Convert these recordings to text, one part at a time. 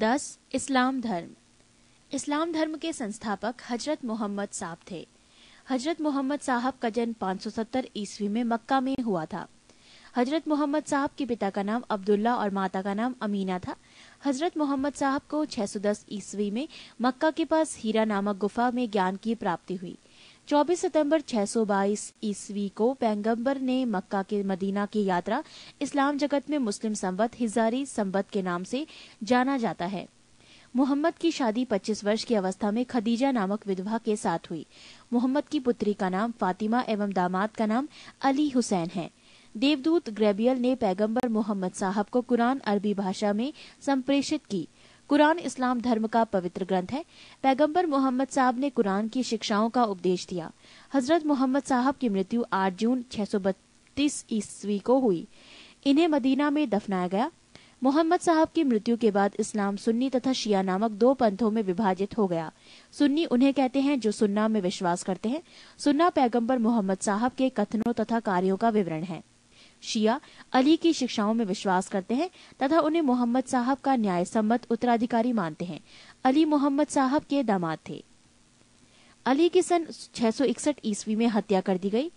दस इस्लाम धर्म इस्लाम धर्म के संस्थापक हजरत मोहम्मद साहब थे हजरत मोहम्मद साहब का जन्म 570 ईस्वी में मक्का में हुआ था हजरत मोहम्मद साहब के पिता का नाम अब्दुल्ला और माता का नाम अमीना था हजरत मोहम्मद साहब को 610 ईस्वी में मक्का के पास हीरा नामक गुफा में ज्ञान की प्राप्ति हुई 24 सितंबर 622 ईस्वी को पैगंबर ने मक्का के मदीना की यात्रा इस्लाम जगत में मुस्लिम संवत हिजारी संवत के नाम से जाना जाता है मोहम्मद की शादी 25 वर्ष की अवस्था में खदीजा नामक विधवा के साथ हुई मोहम्मद की पुत्री का नाम फातिमा एवं दामाद का नाम अली हुसैन है देवदूत ग्रेबियल ने पैगंबर मोहम्मद साहब को कुरान अरबी भाषा में संप्रेषित की कुरान इस्लाम धर्म का पवित्र ग्रंथ है पैगंबर मोहम्मद साहब ने कुरान की शिक्षाओं का उपदेश दिया हजरत मोहम्मद साहब की मृत्यु 8 जून 632 ईस्वी को हुई इन्हें मदीना में दफनाया गया मोहम्मद साहब की मृत्यु के बाद इस्लाम सुन्नी तथा शिया नामक दो पंथों में विभाजित हो गया सुन्नी उन्हें कहते हैं जो सुन्ना में विश्वास करते हैं सुन्ना पैगंबर मोहम्मद साहब के कथनों तथा कार्यों का विवरण है शिया अली की शिक्षाओं में विश्वास करते हैं तथा उन्हें मोहम्मद साहब का न्याय सम्मत उत्तराधिकारी मानते हैं अली मोहम्मद साहब के दामाद थे अली की सन 661 ईस्वी में हत्या कर दी गई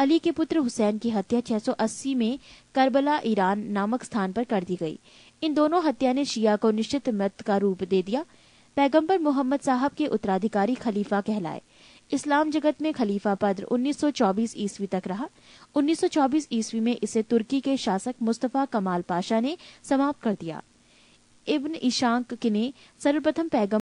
अली के पुत्र हुसैन की हत्या 680 में करबला ईरान नामक स्थान पर कर दी गई इन दोनों हत्या ने शिया को निश्चित मृत का रूप दे दिया पैगंबर मोहम्मद साहब के उत्तराधिकारी खलीफा कहलाए इस्लाम जगत में खलीफा पद 1924 ईस्वी तक रहा 1924 ईस्वी में इसे तुर्की के शासक मुस्तफ़ा कमाल पाशा ने समाप्त कर दिया इब्न ईशांक ने सर्वप्रथम पैगम